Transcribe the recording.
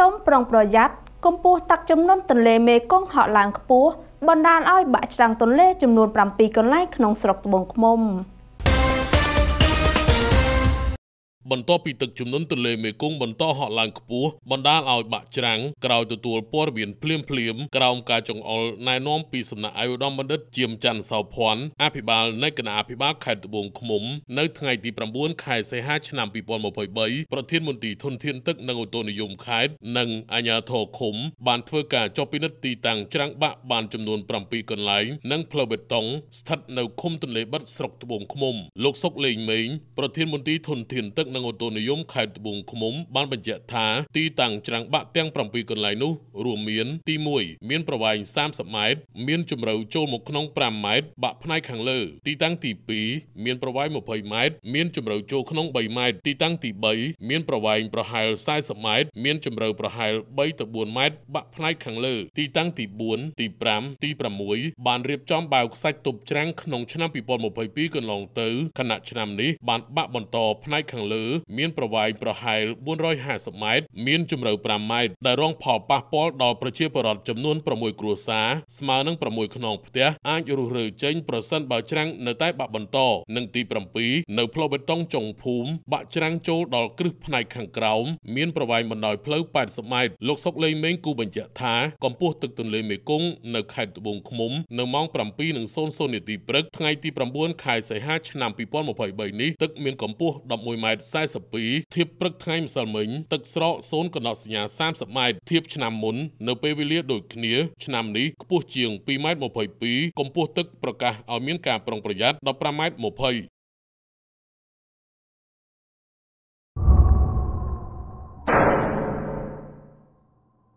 សូមប្រុងប្រយ័ត្នកម្ពស់ទឹកជំនន់ទន្លេមេគង្គហក់ឡើងខ្ពស់បណ្ដាលឲ្យបាក់ច្រាំងទន្លេចំនួន7កន្លែងក្នុងស្រុកត្បូងឃ្មុំ។បន្ទាប់ពីទឹកជំនន់ទន្លេមេគង្គបន្តហក់ឡើងខ្ពស់បណ្ដាលឲ្យបាក់ច្រាំងក្រោយទទួលព័ត៌មានភ្លាមភ្លាមក្រោមការចង្អុលណែនាំពីសំណាក់អាយឧត្តមបណ្ឌិតជាមច័ន្ទសោភ័ណ្ឌអភិបាលនៃគណៈអភិបាលខេត្តត្បូងឃ្មុំនៅថ្ងៃទី9ខែសីហាឆ្នាំ2023ប្រធានមន្ត្រីធនធានទឹកនិងឧតុនិយមខេត្តនិងអាជ្ញាធរឃុំបានធ្វើការចុះពិនិត្យទីតាំងច្រាំងបាក់បានចំនួន7កន្លែងនិងផ្លូវបេតុងស្ថិតនៅឃុំទន្លេបិទស្រុកត្បូងឃ្មុំលោកសុកលេងម៉េងប្រធានមន្ត្រីធនធានទឹកនិងឧតុនិយមខេត្តត្បូងឃ្មុំបានបញ្ជាក់ថាទីតាំងច្រាំងបាក់ទាំង7កន្លែងនោះរួមមាន ទី1មានប្រវែង30ម៉ែត្រមានជម្រៅចូលមកក្នុង5ម៉ែត្របាក់ផ្នែកខាងលើទីតាំងទី2មានប្រវែង20ម៉ែត្រមានជម្រៅចូលក្នុង3ម៉ែត្រទីតាំងទី3មានប្រវែង ប្រហែល40ម៉ែត្រមានជម្រៅប្រហែល3ទៅ4ម៉ែត្របាក់ផ្នែកខាងលើទីតាំងទី4ទី5ទី6បានរៀបចំបាវខ្សាច់ទប់ច្រាំងក្នុងឆ្នាំ2022កន្លងទៅខណៈឆ្នាំនេះបានបាក់បន្តផ្នែកខាងលើមានប្រវែងប្រហែល450ម៉ែត្រមានជម្រៅ5ម៉ែត្រដែលរងផលប៉ះពាល់ដល់ប្រជាពលរដ្ឋចំនួន6គ្រួសារស្មើនឹង6ខ្នងផ្ទះអាចរុះរើចេញប្រសិនបើច្រាំងនៅតែបាក់បន្តនិងទី7នៅផ្លូវបេតុងចុងភូមិបាក់ច្រាំងចូលដល់គ្រឹះផ្នែកខាងក្រោមមានប្រវែងបណ្ដោយផ្លូវ80ម៉ែត្រលោកសុកលេងមេងគូបញ្ជាក់ថាកម្ពស់ទឹកទន្លេមេគង្គនៅខេត្តត្បូងឃ្មុំនៅម៉ោង7:00នាទីព្រឹកថ្ងៃទី9ខែសីហាឆ្នាំ2023នេះទឹកមានកម្ពស់11ម៉ែត្រ42ធៀបព្រឹកថ្ងៃម្សិលមិញទឹកស្រក0កណ្ដោះសញ្ញា30ម៉ែត្រធៀបឆ្នាំមុន នៅពេលវេលា ដូចគ្នាឆ្នាំនេះខ្ពស់ជាង2ម៉ែត្រ22កម្ពស់ទឹកប្រកាសឲ្យមានការប្រុងប្រយ័ត្ន15ម៉ែត្រ20